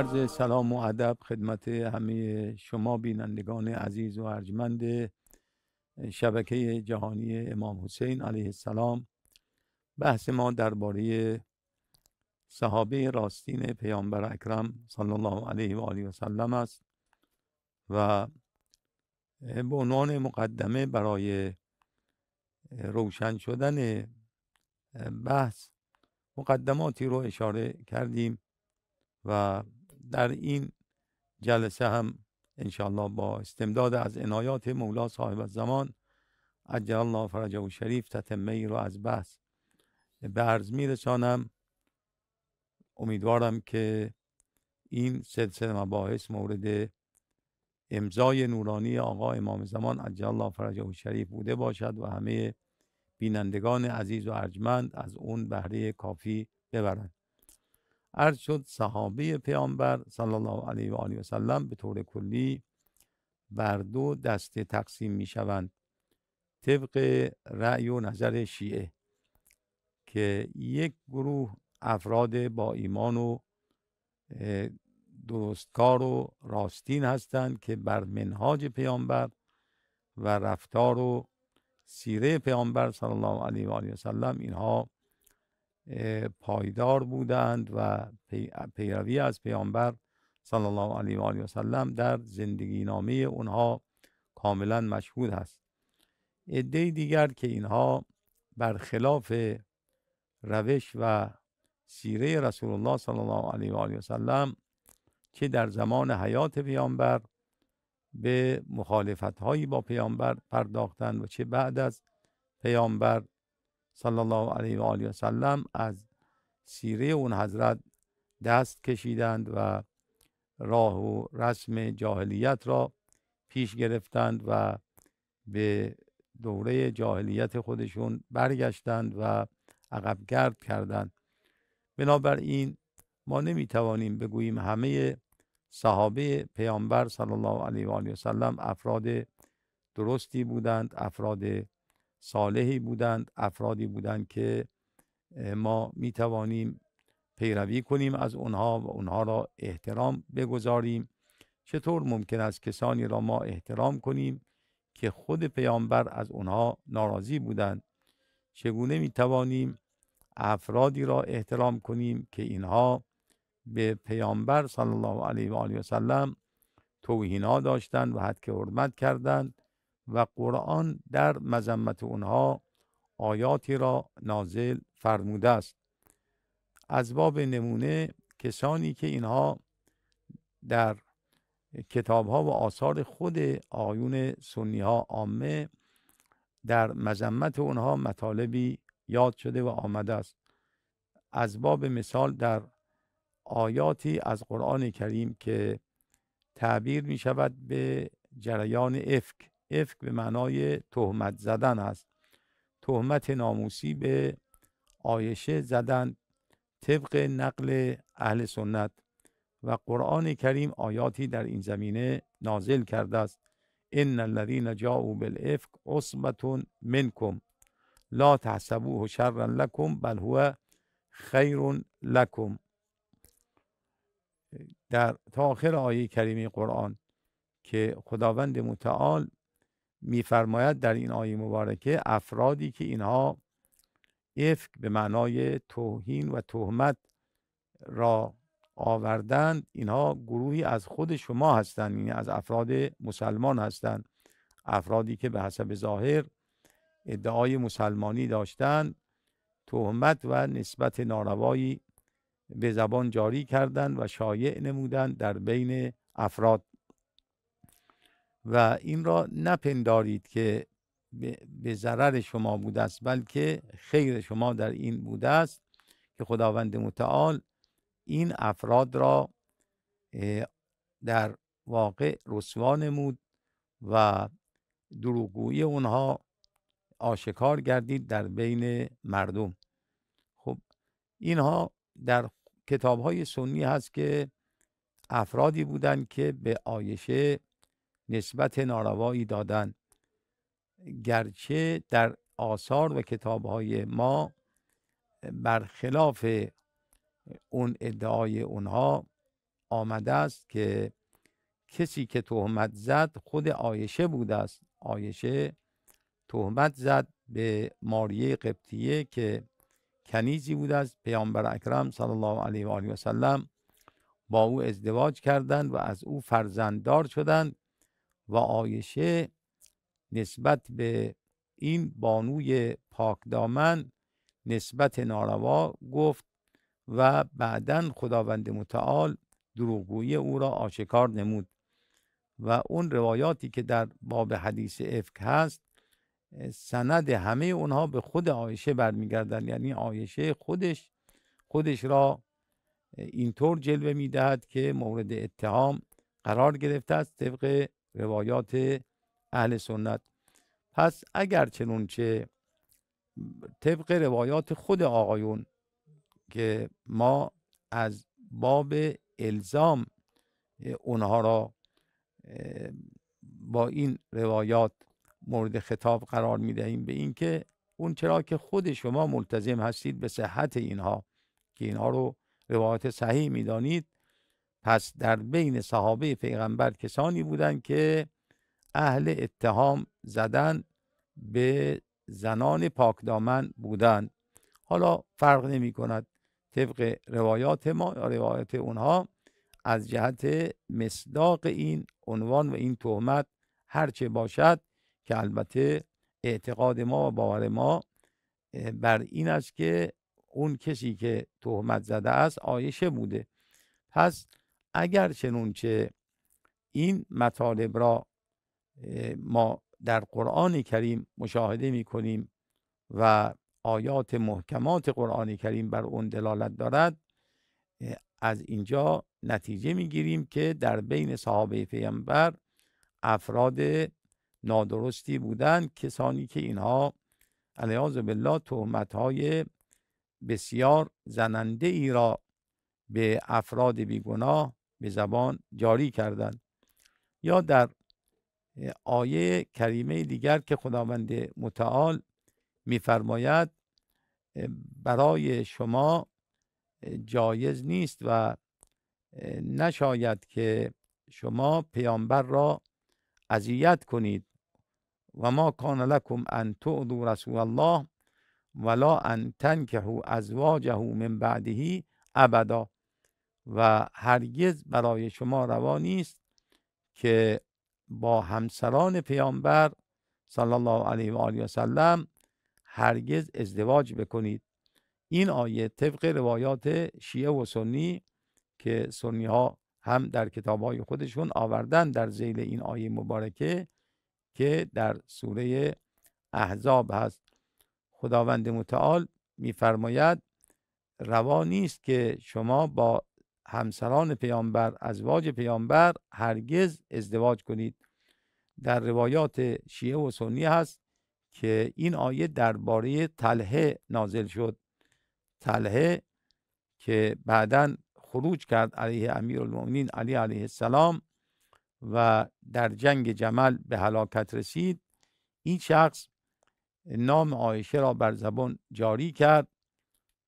عرض سلام و ادب خدمت همه شما بینندگان عزیز و ارجمند شبکه جهانی امام حسین علیه السلام بحث ما درباره صحابه راستین پیامبر اکرم صلی الله علیه و آله و سلم است و به عنوان مقدمه برای روشن شدن بحث مقدماتی رو اشاره کردیم و در این جلسه هم انشاءالله با استمداد از عنایات مولا صاحب الزمان عجل الله فرجه و شریف تتمه ای رو از بحث به عرض میرسانم امیدوارم که این سلسله مباحث مورد امضای نورانی آقا امام زمان عجل الله فرجه و شریف بوده باشد و همه بینندگان عزیز و ارجمند از اون بهره کافی ببرند عرض شد صحابه پیامبر صلی الله علیه و آله و سلم به طور کلی بر دو دسته تقسیم می شوند طبق رأی و نظر شیعه که یک گروه افراد با ایمان و درستکار و راستین هستند که بر منهاج پیامبر و رفتار و سیره پیامبر صلی الله علیه و آله و سلم اینها پایدار بودند و پیروی از پیامبر صلی الله علیه و آله و سلم در زندگی نامه اونها کاملا مشهود هست عده دیگر که اینها برخلاف روش و سیره رسول الله صلی الله علیه و آله و سلم که در زمان حیات پیامبر به مخالفت هایی با پیامبر پرداختند و چه بعد از پیامبر صلی الله علیه و آله و سلم از سیره اون حضرت دست کشیدند و راه و رسم جاهلیت را پیش گرفتند و به دوره جاهلیت خودشون برگشتند و گرد کردند بنابراین ما توانیم بگوییم همه صحابه پیامبر صلی الله علیه و آله و سلم افراد درستی بودند افراد صالحی بودند افرادی بودند که ما می توانیم پیروی کنیم از اونها و اونها را احترام بگذاریم چطور ممکن است کسانی را ما احترام کنیم که خود پیامبر از اونها ناراضی بودند چگونه می توانیم افرادی را احترام کنیم که اینها به پیامبر صلی الله علیه و آله و سلم داشتند و حد که حرمت کردند و قرآن در مذمت اونها آیاتی را نازل فرموده است از باب نمونه کسانی که اینها در کتاب ها و آثار خود آیون سنی ها عامه در مذمت اونها مطالبی یاد شده و آمده است از باب مثال در آیاتی از قرآن کریم که تعبیر می شود به جریان افک افک به معنای تهمت زدن است تهمت ناموسی به آیشه زدن طبق نقل اهل سنت و قرآن کریم آیاتی در این زمینه نازل کرده است ان الذين جاءوا بالافك عصبه منكم لا تحسبوه شرا لكم بل هو خیر لکم در تا آخر آیه کریمی قرآن که خداوند متعال میفرماید در این آیه مبارکه افرادی که اینها افک به معنای توهین و تهمت را آوردند اینها گروهی از خود شما هستند یعنی از افراد مسلمان هستند افرادی که به حسب ظاهر ادعای مسلمانی داشتند تهمت و نسبت ناروایی به زبان جاری کردند و شایع نمودند در بین افراد و این را نپندارید که به ضرر شما بوده است بلکه خیر شما در این بوده است که خداوند متعال این افراد را در واقع رسوا نمود و دروغگویی اونها آشکار گردید در بین مردم خب اینها در کتاب های سنی هست که افرادی بودند که به آیشه نسبت ناروایی دادن گرچه در آثار و کتابهای ما برخلاف اون ادعای اونها آمده است که کسی که تهمت زد خود آیشه بوده است آیشه تهمت زد به ماریه قبطیه که کنیزی بود است پیامبر اکرم صلی الله علیه و آله و سلم با او ازدواج کردند و از او فرزنددار شدند و آیشه نسبت به این بانوی پاکدامن نسبت ناروا گفت و بعدا خداوند متعال دروغگویی او را آشکار نمود و اون روایاتی که در باب حدیث افک هست سند همه اونها به خود آیشه برمیگردن یعنی آیشه خودش خودش را اینطور جلوه میدهد که مورد اتهام قرار گرفته است طبق روایات اهل سنت پس اگر چنون طبق روایات خود آقایون که ما از باب الزام اونها را با این روایات مورد خطاب قرار می دهیم به اینکه اون چرا که خود شما ملتزم هستید به صحت اینها که اینها رو روایات صحیح دانید پس در بین صحابه پیغمبر کسانی بودند که اهل اتهام زدن به زنان پاکدامن بودند حالا فرق نمی کند طبق روایات ما یا روایات اونها از جهت مصداق این عنوان و این تهمت هرچه باشد که البته اعتقاد ما و باور ما بر این است که اون کسی که تهمت زده است آیشه بوده پس اگر چنون که این مطالب را ما در قرآن کریم مشاهده می کنیم و آیات محکمات قرآن کریم بر اون دلالت دارد از اینجا نتیجه می گیریم که در بین صحابه پیامبر افراد نادرستی بودند کسانی که اینها علیاز بالله تهمت های بسیار زننده ای را به افراد بیگناه به زبان جاری کردن یا در آیه کریمه دیگر که خداوند متعال میفرماید برای شما جایز نیست و نشاید که شما پیامبر را اذیت کنید و ما کان لکم ان تعدو رسول الله ولا ان تنکحوا ازواجه من بعده ابدا و هرگز برای شما روا نیست که با همسران پیامبر صلی الله علیه و آله و سلم هرگز ازدواج بکنید این آیه طبق روایات شیعه و سنی که سنی ها هم در کتاب های خودشون آوردن در زیل این آیه مبارکه که در سوره احزاب هست خداوند متعال میفرماید روا نیست که شما با همسران پیامبر ازواج پیامبر هرگز ازدواج کنید در روایات شیعه و سنی هست که این آیه درباره تلهه نازل شد تلهه که بعدا خروج کرد علیه امیرالمؤمنین علی علیه السلام و در جنگ جمل به هلاکت رسید این شخص نام عایشه را بر زبان جاری کرد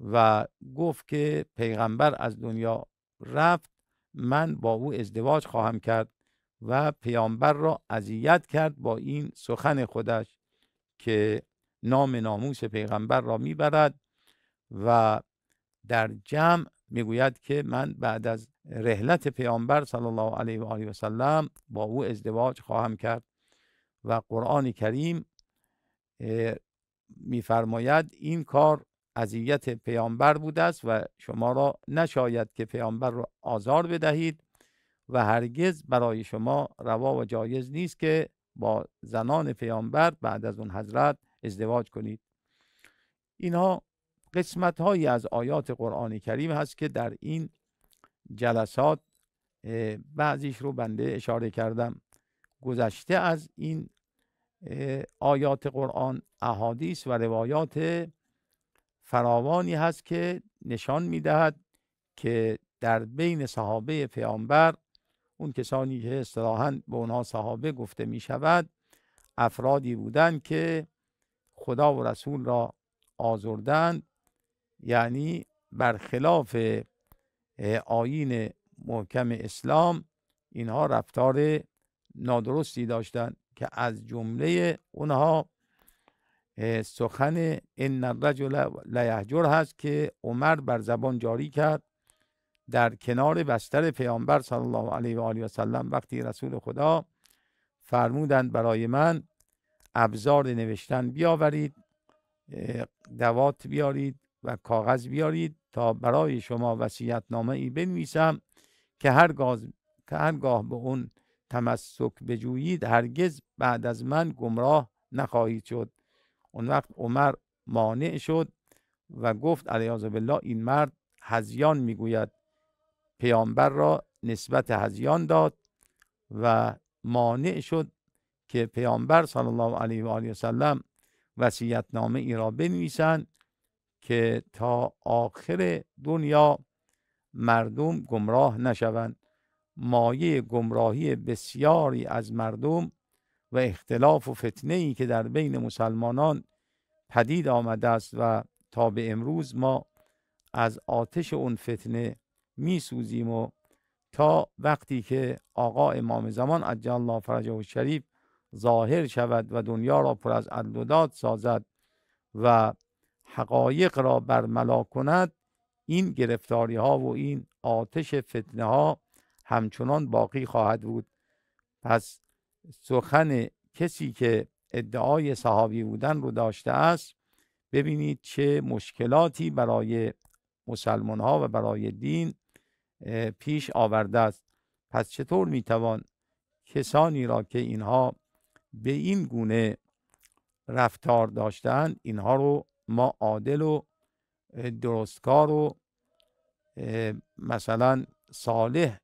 و گفت که پیغمبر از دنیا رفت من با او ازدواج خواهم کرد و پیامبر را اذیت کرد با این سخن خودش که نام ناموس پیغمبر را میبرد و در جمع میگوید که من بعد از رحلت پیامبر صلی الله علیه و آله و سلم با او ازدواج خواهم کرد و قرآن کریم میفرماید این کار اذیت پیامبر بوده است و شما را نشاید که پیامبر را آزار بدهید و هرگز برای شما روا و جایز نیست که با زنان پیامبر بعد از اون حضرت ازدواج کنید اینها قسمت هایی از آیات قرآن کریم هست که در این جلسات بعضیش رو بنده اشاره کردم گذشته از این آیات قرآن احادیث و روایات فراوانی هست که نشان میدهد که در بین صحابه پیامبر اون کسانی که اصطلاحا به اونها صحابه گفته می شود افرادی بودند که خدا و رسول را آزردند یعنی برخلاف آیین محکم اسلام اینها رفتار نادرستی داشتند که از جمله اونها سخن این الرجل لا هست که عمر بر زبان جاری کرد در کنار بستر پیامبر صلی الله علیه و آله و سلم وقتی رسول خدا فرمودند برای من ابزار نوشتن بیاورید دوات بیارید و کاغذ بیارید تا برای شما وصیت نامه ای بنویسم که که هرگاه به اون تمسک بجویید هرگز بعد از من گمراه نخواهید شد اون وقت عمر مانع شد و گفت علیه بالله این مرد هزیان میگوید پیامبر را نسبت هزیان داد و مانع شد که پیامبر صلی الله علیه و آله و سلم وصیت نامه ای را بنویسند که تا آخر دنیا مردم گمراه نشوند مایه گمراهی بسیاری از مردم و اختلاف و فتنه ای که در بین مسلمانان پدید آمده است و تا به امروز ما از آتش اون فتنه میسوزیم و تا وقتی که آقا امام زمان عجل الله فرجه و شریف ظاهر شود و دنیا را پر از عدل سازد و حقایق را برملا کند این گرفتاری ها و این آتش فتنه ها همچنان باقی خواهد بود پس سخن کسی که ادعای صحابی بودن رو داشته است ببینید چه مشکلاتی برای مسلمان ها و برای دین پیش آورده است پس چطور میتوان کسانی را که اینها به این گونه رفتار داشتند اینها رو ما عادل و درستکار و مثلا صالح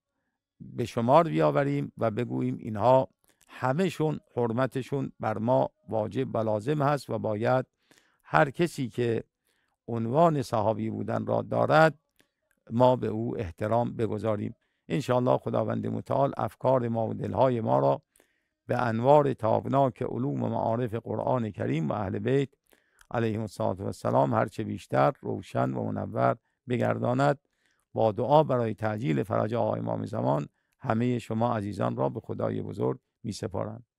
به شمار بیاوریم و بگوییم اینها همهشون حرمتشون بر ما واجب و لازم هست و باید هر کسی که عنوان صحابی بودن را دارد ما به او احترام بگذاریم انشاءالله خداوند متعال افکار ما و دلهای ما را به انوار تابناک علوم و معارف قرآن کریم و اهل بیت علیه و السلام هرچه بیشتر روشن و منور بگرداند با دعا برای تعجیل فرج آقا امام زمان همه شما عزیزان را به خدای بزرگ می سپارند.